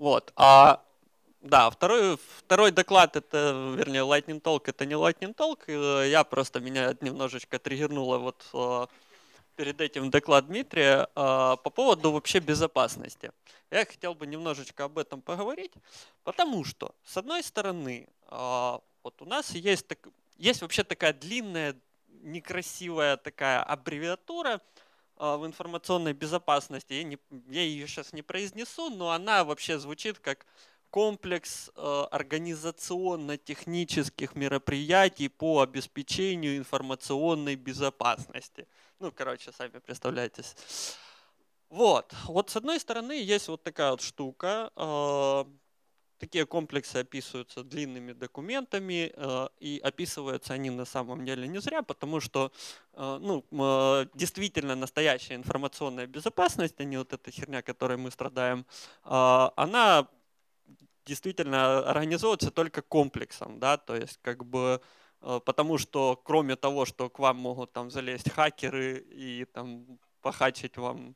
Вот. А да, второй, второй доклад, это, вернее, Lightning Talk, это не Lightning Talk. Э, я просто, меня немножечко триггернуло вот э, перед этим доклад Дмитрия э, по поводу вообще безопасности. Я хотел бы немножечко об этом поговорить, потому что, с одной стороны, вот у нас есть, так, есть вообще такая длинная, некрасивая такая аббревиатура – Э, в информационной безопасности. Я, не, я ее сейчас не произнесу, но она вообще звучит как комплекс э, организационно-технических мероприятий по обеспечению информационной безопасности. Ну, короче, сами представляете. Вот. Вот с одной стороны есть вот такая вот штука. Э, Такие комплексы описываются длинными документами, э, и описываются они на самом деле не зря, потому что э, ну, э, действительно настоящая информационная безопасность, а не вот эта херня, которой мы страдаем, она действительно организовывается только комплексом, да, то есть как бы потому что кроме того, что к вам могут там залезть хакеры и там похачить вам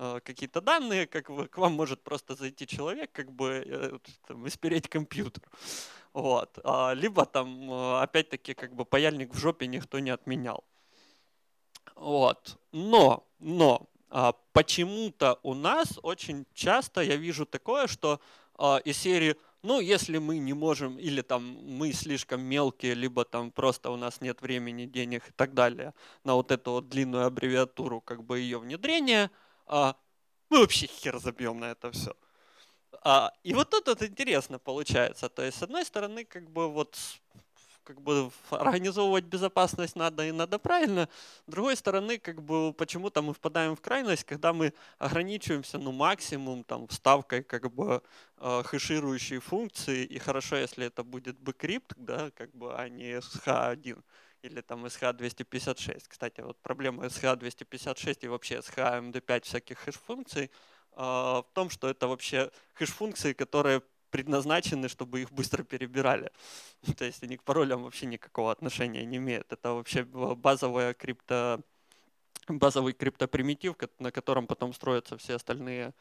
Э, какие-то данные, как вы, к вам может просто зайти человек, как бы э, там, и компьютер. Вот. А, либо там, э, опять-таки, как бы паяльник в жопе никто не отменял. Вот. Но, но, а, почему-то у нас очень часто я вижу такое, что а, из серии ну, если мы не можем, или там мы слишком мелкие, либо там просто у нас нет времени, денег и так далее, на вот эту вот длинную аббревиатуру, как бы ее внедрение, а, мы вообще хер забьем на это все. А, и вот тут вот интересно получается. То есть, с одной стороны, как бы вот как бы организовывать безопасность надо и надо правильно. С другой стороны, как бы почему-то мы впадаем в крайность, когда мы ограничиваемся ну максимум там вставкой как бы э, а, хеширующей функции. И хорошо, если это будет бэкрипт, да, как бы, а не SH1 или там SH256. Кстати, вот проблема SH256 и вообще SHMD5 эм всяких хэш-функций а, в том, что это вообще хэш-функции, которые предназначены, чтобы их быстро перебирали. То есть они к паролям вообще никакого отношения не имеют. Это вообще базовая крипто базовый криптопримитив, на котором потом строятся все остальные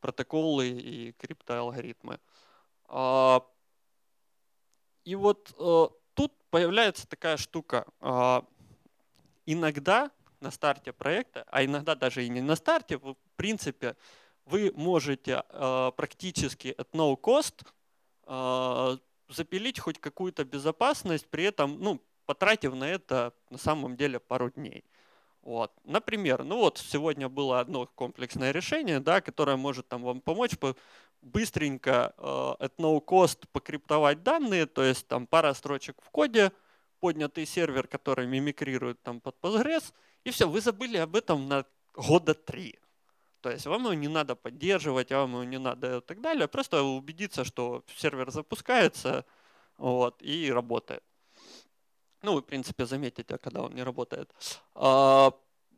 протоколы и криптоалгоритмы. А, и вот э, тут появляется такая штука. А, иногда на старте проекта, а иногда даже и не на старте, в принципе, вы можете а, практически от no cost а, запилить хоть какую-то безопасность, при этом, ну, потратив на это на самом деле пару дней. Вот. Например, ну вот сегодня было одно комплексное решение, да, которое может там вам помочь быстренько э, at no cost покриптовать данные, то есть там пара строчек в коде, поднятый сервер, который мимикрирует там под Postgres, и все, вы забыли об этом на года три. То есть вам его не надо поддерживать, вам его не надо и так далее. Просто убедиться, что сервер запускается вот, и работает. Ну, в принципе, заметите, когда он не работает. А,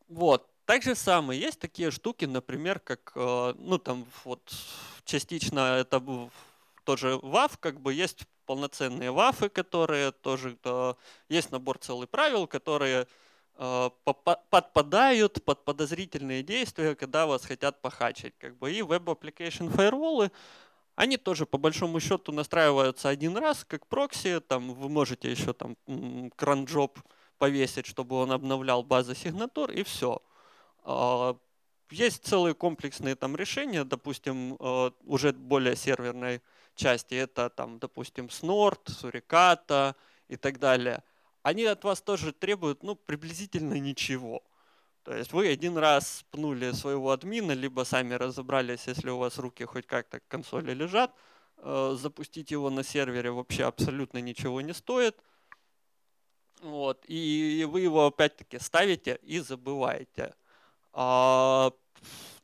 вот. Так же самое. Есть такие штуки, например, как, э, ну, там, вот, частично это тоже WAF, как бы есть полноценные вафы, которые тоже то, есть набор целых правил, которые э, подпадают под подозрительные действия, когда вас хотят похачить. Как бы. И web application фаерволы, они тоже по большому счету настраиваются один раз, как прокси. Там вы можете еще там кранджоп повесить, чтобы он обновлял базы сигнатур, и все. А есть целые комплексные там решения, допустим, э, уже более серверной части. Это там, допустим, Snort, Suricata и так далее. Они от вас тоже требуют, ну, приблизительно ничего. То есть вы один раз пнули своего админа, либо сами разобрались, если у вас руки хоть как-то к консоли лежат, э, запустить его на сервере вообще абсолютно ничего не стоит. Вот. И вы его опять-таки ставите и забываете. А,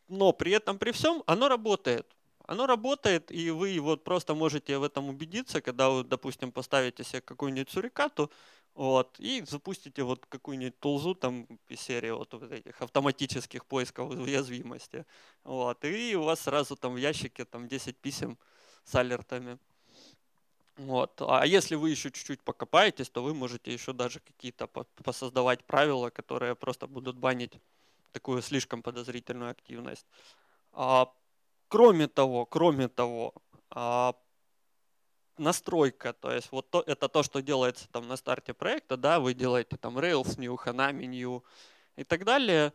но при этом, при всем, оно работает. Оно работает, и вы вот просто можете в этом убедиться, когда вы, допустим, поставите себе какую-нибудь сурикату, вот, и запустите вот какую-нибудь тулзу там из серии вот, вот этих автоматических поисков уязвимости. Вот, и у вас сразу там в ящике там 10 писем с алертами. Вот. А если вы еще чуть-чуть покопаетесь, то вы можете еще даже какие-то посоздавать правила, которые просто будут банить такую слишком подозрительную активность. А, кроме того, кроме того, а, настройка, то есть вот то, это то, что делается там на старте проекта, да, вы делаете там Rails new, Hanami new и так далее.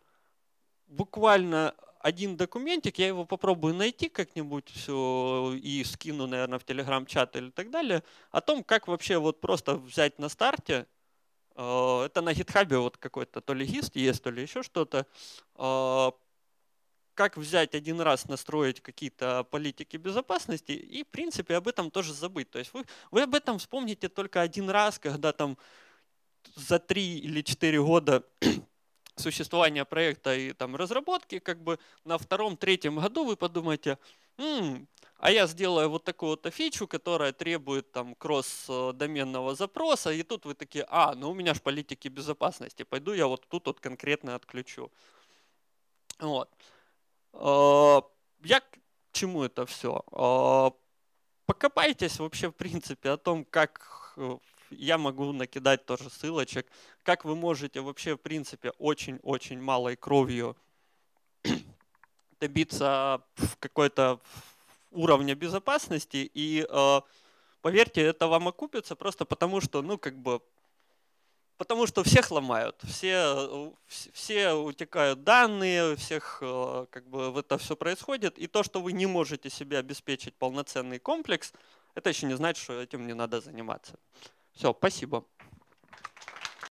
Буквально один документик, я его попробую найти как-нибудь все и скину, наверное, в телеграм-чат или так далее, о том, как вообще вот просто взять на старте Э, это на гитхабе вот какой-то то ли гист есть, то ли еще что-то. Э, как взять один раз, настроить какие-то политики безопасности и, в принципе, об этом тоже забыть. То есть вы, вы об этом вспомните только один раз, когда там за три или четыре года существования проекта и там разработки, как бы на втором-третьем году вы подумаете, м-м, а я сделаю вот такую вот фичу, которая требует там кросс-доменного э, запроса, и тут вы такие, а, ну у меня же политики безопасности, пойду я вот тут вот конкретно отключу. Вот. Э, я к чему это все? Э, покопайтесь вообще в принципе о том, как я могу накидать тоже ссылочек, как вы можете вообще в принципе очень-очень малой кровью добиться какой-то уровня безопасности, и э, поверьте, это вам окупится просто потому, что, ну, как бы, потому что всех ломают, все, все утекают данные, всех, э, как бы, это все происходит, и то, что вы не можете себе обеспечить полноценный комплекс, это еще не значит, что этим не надо заниматься. Все, спасибо.